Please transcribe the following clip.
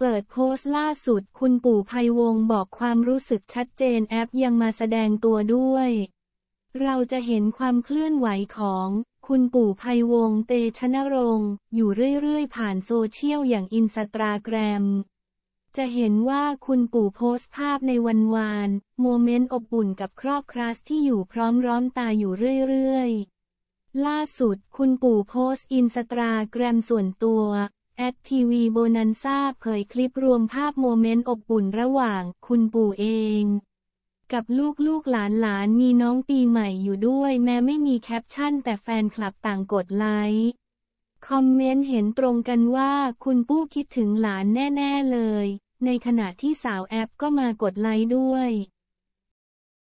เปิดโพสต์ล่าสุดคุณปู่ภัยวงบอกความรู้สึกชัดเจนแอปยังมาแสดงตัวด้วย เราจะเห็นความเคลื่อนไหวของ คุณปู่ภัยวง เตชนรงค์ อยู่เรื่อยๆ ผ่านโซเชียลอย่างอินสตาแกรม จะเห็นว่าคุณปู่โพสต์ภาพในวันวาน โมเมนต์อบอุ่นกับครอบครัสที่อยู่พร้อมร้อมตาอยู่เรื่อยๆล่าสุด คุณปู่โพสต์อินสตาแกรมส่วนตัวแอดทีวีโบนันซาเผยคลิปรวมภาพโมเมนต์อบอุ่นระหว่างคุณปู่เอง กับลูกลูกหลานหลานมีน้องปีใหม่อยู่ด้วยแม้ไม่มีแคปชั่นแต่แฟนคลับต่างกดไลค์ คอมเมนต์เห็นตรงกันว่าคุณปู่คิดถึงหลานแน่ๆเลย ในขณะที่สาวแอปก็มากดไลค์ด้วย